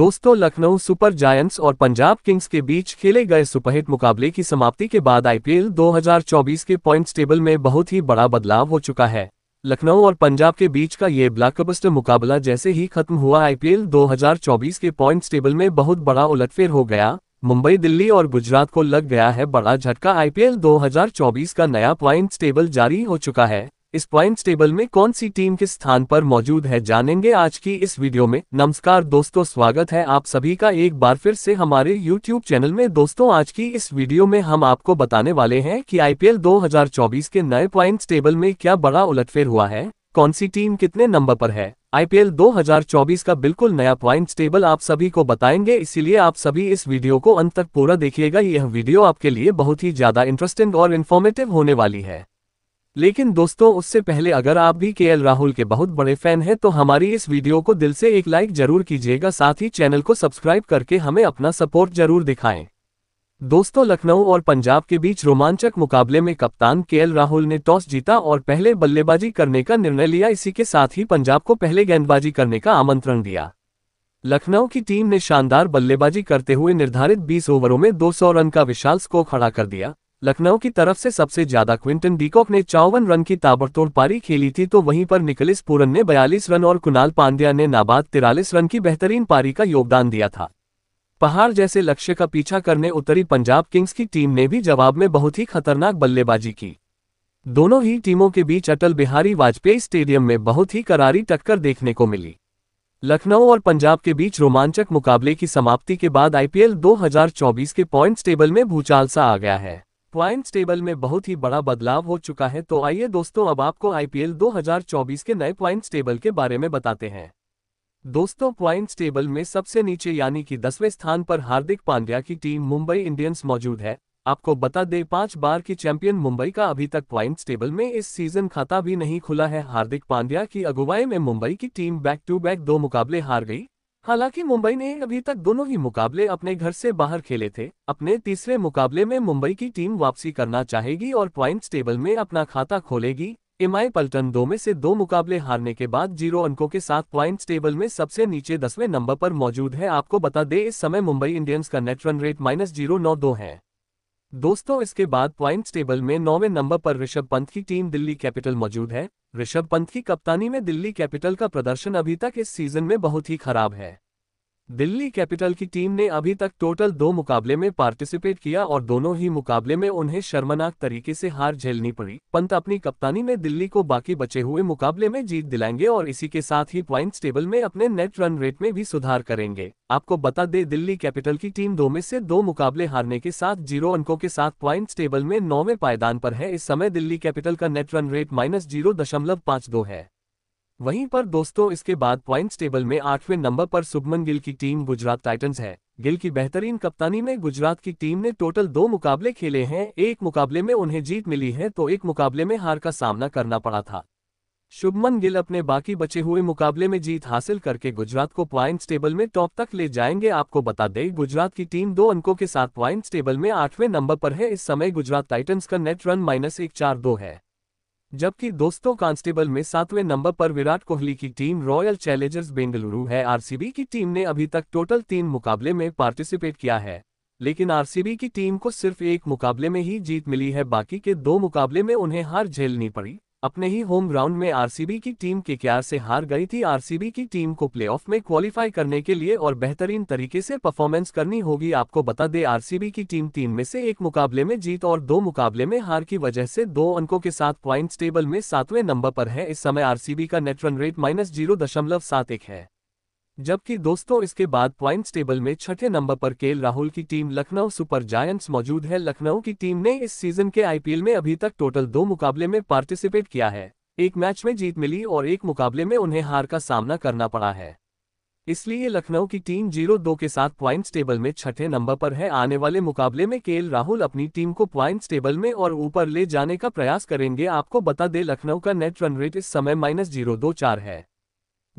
दोस्तों Lucknow super giants और Punjab Kings के बीच खेले गए सुपरहिट मुकाबले की समाप्ति के बाद आईपीएल 2024 के पॉइंट्स टेबल में बहुत ही बड़ा बदलाव हो चुका है लखनऊ और पंजाब के बीच का ये ब्लॉकबस्टर मुकाबला जैसे ही खत्म हुआ आईपीएल 2024 के पॉइंट्स टेबल में बहुत बड़ा उलटफेर हो गया मुंबई दिल्ली और गुजरात को लग गया है बड़ा झटका आईपीएल 2024 का नया पॉइंट्स टेबल जारी हो चुका है इस पॉइंट्स टेबल में कौन सी टीम किस स्थान पर मौजूद है जानेंगे आज की इस वीडियो में नमस्कार दोस्तों स्वागत है आप सभी का एक बार फिर से हमारे YouTube चैनल में दोस्तों आज की इस वीडियो में हम आपको बताने वाले हैं कि आईपीएल 2024 के नए पॉइंट्स टेबल में क्या बड़ा उलटफेर हुआ है कौन सी टीम कितने नंबर पर है आईपीएल 2024 का बिल्कुल नया पॉइंट्स टेबल आप सभी को बताएंगे इसीलिए आप सभी इस वीडियो को अंत तक पूरा देखिएगा यह वीडियो आपके लिए बहुत ही ज्यादा इंटरेस्टिंग और इन्फॉर्मेटिव होने वाली है लेकिन दोस्तों उससे पहले अगर आप भी के राहुल के बहुत बड़े फैन हैं तो हमारी इस वीडियो को दिल से एक लाइक जरूर कीजिएगा साथ ही चैनल को सब्सक्राइब करके हमें अपना सपोर्ट जरूर दिखाएं दोस्तों लखनऊ और पंजाब के बीच रोमांचक मुकाबले में कप्तान के राहुल ने टॉस जीता और पहले बल्लेबाजी करने का निर्णय लिया इसी के साथ ही पंजाब को पहले गेंदबाजी करने का आमंत्रण दिया लखनऊ की टीम ने शानदार बल्लेबाजी करते हुए निर्धारित 20 ओवरों में 200 रन का विशाल स्कोर खड़ा कर दिया लखनऊ की तरफ से सबसे ज्यादा क्विंटन डीकॉक ने चौवन रन की ताबड़तोड़ पारी खेली थी तो वहीं पर निकलिस पूरन ने बयालीस रन और कुणाल पांड्या ने नाबाद तिरालीस रन की बेहतरीन पारी का योगदान दिया था पहाड़ जैसे लक्ष्य का पीछा करने उत्तरी पंजाब किंग्स की टीम ने भी जवाब में बहुत ही खतरनाक बल्लेबाजी की दोनों ही टीमों के बीच अटल बिहारी वाजपेयी स्टेडियम में बहुत ही करारी टक्कर देखने को मिली लखनऊ और पंजाब के बीच रोमांचक मुकाबले की समाप्ति के बाद आईपीएल 2024 के पॉइंट्स टेबल में भूचाल सा आ गया है पॉइंट्स टेबल में बहुत ही बड़ा बदलाव हो चुका है तो आइए दोस्तों अब आपको आईपीएल 2024 के नए पॉइंट्स टेबल के बारे में बताते हैं दोस्तों पॉइंट्स टेबल में सबसे नीचे यानी कि दसवें स्थान पर हार्दिक पांड्या की टीम मुंबई इंडियंस मौजूद है आपको बता दें पांच बार की चैंपियन मुंबई का अभी तक प्वाइंट टेबल में इस सीजन खाता भी नहीं खुला है हार्दिक पांड्या की अगुवाई में मुंबई की टीम बैक टू बैक दो मुकाबले हार गई हालांकि मुंबई ने अभी तक दोनों ही मुकाबले अपने घर से बाहर खेले थे अपने तीसरे मुकाबले में मुंबई की टीम वापसी करना चाहेगी और पॉइंट्स टेबल में अपना खाता खोलेगी एमआई पल्टन दो में से दो मुकाबले हारने के बाद जीरो अंकों के साथ पॉइंट्स टेबल में सबसे नीचे दसवें नंबर पर मौजूद है आपको बता दें इस समय मुंबई इंडियंस का net run rate minus zero नौ दो है दोस्तों इसके बाद पॉइंट्स टेबल में नौवें नंबर पर ऋषभ पंत की टीम दिल्ली कैपिटल मौजूद है ऋषभ पंत की कप्तानी में दिल्ली कैपिटल का प्रदर्शन अभी तक इस सीजन में बहुत ही खराब है दिल्ली कैपिटल की टीम ने अभी तक टोटल दो मुकाबले में पार्टिसिपेट किया और दोनों ही मुकाबले में उन्हें शर्मनाक तरीके से हार झेलनी पड़ी पंत अपनी कप्तानी में दिल्ली को बाकी बचे हुए मुकाबले में जीत दिलाएंगे और इसी के साथ ही पॉइंट्स टेबल में अपने नेट रन रेट में भी सुधार करेंगे आपको बता दें दिल्ली कैपिटल की टीम दो में से दो मुकाबले हारने के साथ जीरो अंकों के साथ प्वाइंट टेबल में नौवे पायदान पर है इस समय दिल्ली कैपिटल का net run rate minus zero दशमलव पाँच दो है वहीं पर दोस्तों इसके बाद पॉइंट्स टेबल में आठवें नंबर पर सुभमन गिल की टीम गुजरात टाइटंस है गिल की बेहतरीन कप्तानी में गुजरात की टीम ने टोटल दो मुकाबले खेले हैं एक मुकाबले में उन्हें जीत मिली है तो एक मुकाबले में हार का सामना करना पड़ा था शुभमन गिल अपने बाकी बचे हुए मुकाबले में जीत हासिल करके गुजरात को पॉइंट्स टेबल में टॉप तक ले जाएंगे आपको बता दें गुजरात की टीम दो अंकों के साथ पॉइंट्स टेबल में आठवें नंबर पर है इस समय गुजरात टाइटंस का नेट रन माइनस एक चार दो है जबकि दोस्तों कांस्टेबल में सातवें नंबर पर विराट कोहली की टीम रॉयल चैलेंजर्स बेंगलुरु है आरसीबी की टीम ने अभी तक टोटल तीन मुकाबले में पार्टिसिपेट किया है लेकिन आरसीबी की टीम को सिर्फ एक मुकाबले में ही जीत मिली है बाकी के दो मुकाबले में उन्हें हार झेलनी पड़ी अपने ही होम ग्राउंड में आरसीबी की टीम के क्यार से हार गई थी आरसीबी की टीम को प्लेऑफ में क्वालिफाई करने के लिए और बेहतरीन तरीके से परफॉर्मेंस करनी होगी आपको बता दें आरसीबी की टीम तीन में से एक मुकाबले में जीत और दो मुकाबले में हार की वजह से दो अंकों के साथ पॉइंट्स टेबल में सातवें नंबर पर है इस समय आरसीबी का नेट रन रेट माइनस है जबकि दोस्तों इसके बाद पॉइंट्स टेबल में छठे नंबर पर केल राहुल की टीम लखनऊ सुपर जायंट्स मौजूद है लखनऊ की टीम ने इस सीजन के आईपीएल में अभी तक टोटल दो मुकाबले में पार्टिसिपेट किया है एक मैच में जीत मिली और एक मुकाबले में उन्हें हार का सामना करना पड़ा है इसलिए लखनऊ की टीम जीरो दो के साथ प्वाइंट्स टेबल में छठे नंबर पर है आने वाले मुकाबले में केएल राहुल अपनी टीम को प्वाइंट्स टेबल में और ऊपर ले जाने का प्रयास करेंगे आपको बता दें लखनऊ का नेट रन रेट इस समय माइनस जीरो दो चार है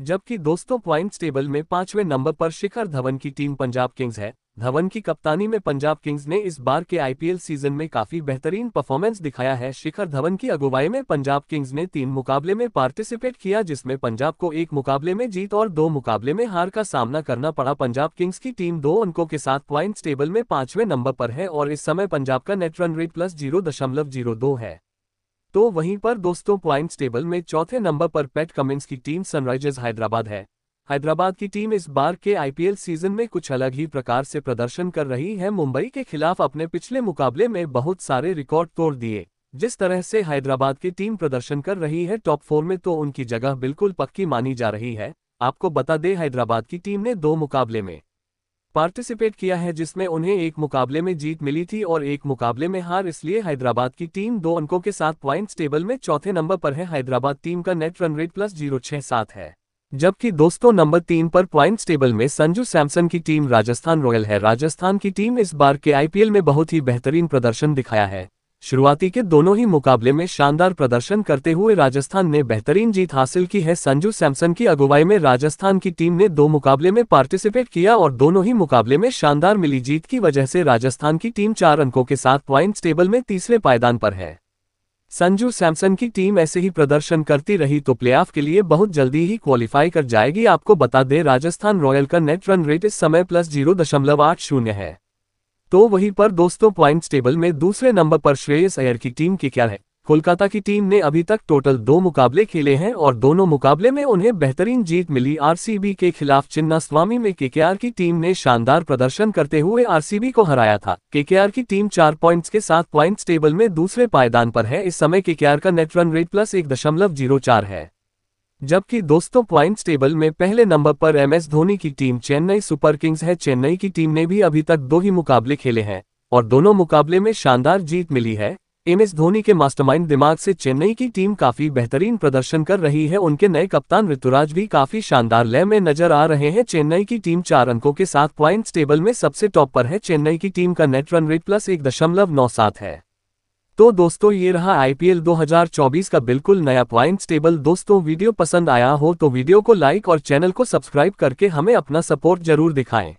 जबकि दोस्तों पॉइंट्स टेबल में पांचवें नंबर पर शिखर धवन की टीम पंजाब किंग्स है धवन की कप्तानी में पंजाब किंग्स ने इस बार के आईपीएल सीजन में काफी बेहतरीन परफॉर्मेंस दिखाया है शिखर धवन की अगुवाई में पंजाब किंग्स ने तीन मुकाबले में पार्टिसिपेट किया जिसमें पंजाब को एक मुकाबले में जीत और दो मुकाबले में हार का सामना करना पड़ा पंजाब किंग्स की टीम दो अंकों के साथ प्वाइंट्स टेबल में पांचवें नंबर पर है और इस समय पंजाब का net run rate plus zero दशमलव जीरो दो है तो वहीं पर दोस्तों पॉइंट्स टेबल में चौथे नंबर पर पेट कमिंस की टीम सनराइजर्स हैदराबाद है हैदराबाद की टीम इस बार के आईपीएल सीजन में कुछ अलग ही प्रकार से प्रदर्शन कर रही है मुंबई के खिलाफ अपने पिछले मुकाबले में बहुत सारे रिकॉर्ड तोड़ दिए जिस तरह से हैदराबाद की टीम प्रदर्शन कर रही है टॉप फोर में तो उनकी जगह बिल्कुल पक्की मानी जा रही है आपको बता दें हैदराबाद की टीम ने दो मुकाबले में पार्टिसिपेट किया है जिसमें उन्हें एक मुकाबले में जीत मिली थी और एक मुकाबले में हार इसलिए हैदराबाद की टीम दो अंकों के साथ पॉइंट्स टेबल में चौथे नंबर पर है हैदराबाद टीम का net run rate plus zero छह सात है जबकि दोस्तों नंबर तीन पर पॉइंट्स टेबल में संजू सैमसन की टीम राजस्थान रॉयल है राजस्थान की टीम इस बार के आईपीएल में बहुत ही बेहतरीन प्रदर्शन दिखाया है शुरुआती के दोनों ही मुकाबले में शानदार प्रदर्शन करते हुए राजस्थान ने बेहतरीन जीत हासिल की है संजू सैमसन की अगुवाई में राजस्थान की टीम ने दो मुकाबले में पार्टिसिपेट किया और दोनों ही मुकाबले में शानदार मिली जीत की वजह से राजस्थान की टीम चार अंकों के साथ पॉइंट्स टेबल में तीसरे पायदान पर है संजू सैमसन की टीम ऐसे ही प्रदर्शन करती रही तो प्लेऑफ के लिए बहुत जल्दी ही क्वालिफाई कर जाएगी आपको बता दें राजस्थान रॉयल का नेट रन रेट इस समय प्लस जीरो दशमलव आठ शून्य है तो वहीं पर दोस्तों पॉइंट्स टेबल में दूसरे नंबर पर श्रेयस अयर की टीम की क्या है कोलकाता की टीम ने अभी तक टोटल दो मुकाबले खेले हैं और दोनों मुकाबले में उन्हें बेहतरीन जीत मिली आरसीबी के खिलाफ चिन्ना स्वामी में केकेआर की टीम ने शानदार प्रदर्शन करते हुए आरसीबी को हराया था केकेआर की टीम चार पॉइंट्स के साथ पॉइंट्स टेबल में दूसरे पायदान पर है इस समय केकेआर का नेट रन रेट प्लस एक दशमलव जीरो चार है जबकि दोस्तों पॉइंट्स टेबल में पहले नंबर पर एमएस धोनी की टीम चेन्नई सुपर किंग्स है चेन्नई की टीम ने भी अभी तक दो ही मुकाबले खेले हैं और दोनों मुकाबले में शानदार जीत मिली है एमएस धोनी के मास्टरमाइंड दिमाग से चेन्नई की टीम काफी बेहतरीन प्रदर्शन कर रही है उनके नए कप्तान ऋतुराज भी काफी शानदार लय में नजर आ रहे हैं चेन्नई की टीम चार अंकों के साथ पॉइंट्स टेबल में सबसे टॉप पर है चेन्नई की टीम का नेट रन रेट प्लस एक दशमलव नौ सात है तो दोस्तों ये रहा आईपीएल 2024 का बिल्कुल नया पॉइंट्स टेबल दोस्तों वीडियो पसंद आया हो तो वीडियो को लाइक और चैनल को सब्सक्राइब करके हमें अपना सपोर्ट जरूर दिखाएं